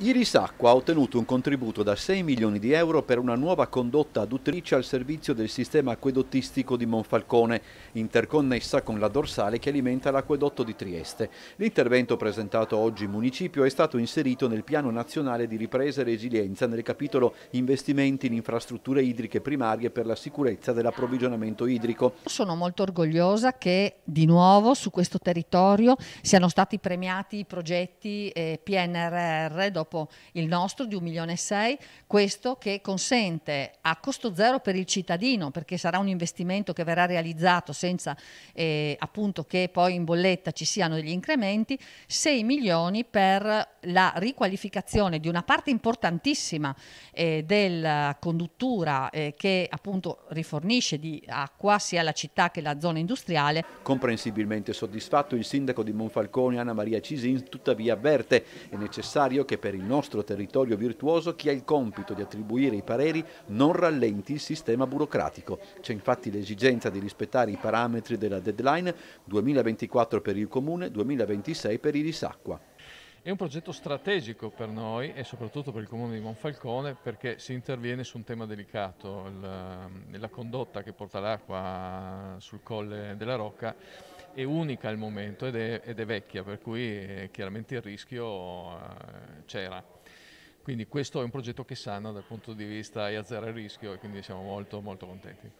Iris Acqua ha ottenuto un contributo da 6 milioni di euro per una nuova condotta aduttrice al servizio del sistema acquedottistico di Monfalcone, interconnessa con la dorsale che alimenta l'acquedotto di Trieste. L'intervento presentato oggi in municipio è stato inserito nel Piano Nazionale di Ripresa e Resilienza nel capitolo Investimenti in infrastrutture idriche primarie per la sicurezza dell'approvvigionamento idrico. Sono molto orgogliosa che di nuovo su questo territorio siano stati premiati i progetti eh, PNRR dopo dopo il nostro di 1 milione e 6, questo che consente a costo zero per il cittadino, perché sarà un investimento che verrà realizzato senza eh, appunto che poi in bolletta ci siano degli incrementi, 6 milioni per la riqualificazione di una parte importantissima eh, della conduttura eh, che appunto rifornisce di acqua sia la città che la zona industriale. Comprensibilmente soddisfatto il sindaco di Monfalcone Anna Maria Cisin tuttavia avverte è necessario che per il nostro territorio virtuoso chi ha il compito di attribuire i pareri non rallenti il sistema burocratico. C'è infatti l'esigenza di rispettare i parametri della deadline 2024 per il Comune, 2026 per il Risacqua. È un progetto strategico per noi e soprattutto per il Comune di Monfalcone perché si interviene su un tema delicato, la, la condotta che porta l'acqua sul colle della Rocca è unica al momento ed è, ed è vecchia, per cui eh, chiaramente il rischio eh, c'era. Quindi questo è un progetto che sana dal punto di vista e a zero rischio e quindi siamo molto molto contenti.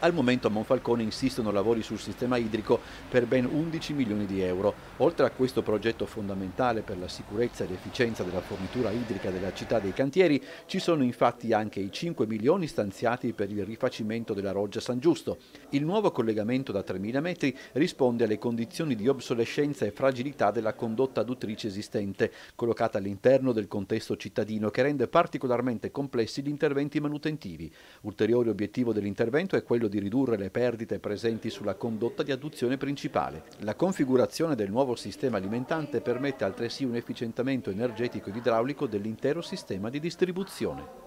Al momento a Monfalcone insistono lavori sul sistema idrico per ben 11 milioni di euro. Oltre a questo progetto fondamentale per la sicurezza ed efficienza della fornitura idrica della città dei cantieri, ci sono infatti anche i 5 milioni stanziati per il rifacimento della Roggia San Giusto. Il nuovo collegamento da 3.000 metri risponde alle condizioni di obsolescenza e fragilità della condotta aduttrice esistente, collocata all'interno del contesto cittadino che rende particolarmente complessi gli interventi manutentivi. Ulteriore obiettivo dell'intervento è quello quello di ridurre le perdite presenti sulla condotta di adduzione principale. La configurazione del nuovo sistema alimentante permette altresì un efficientamento energetico ed idraulico dell'intero sistema di distribuzione.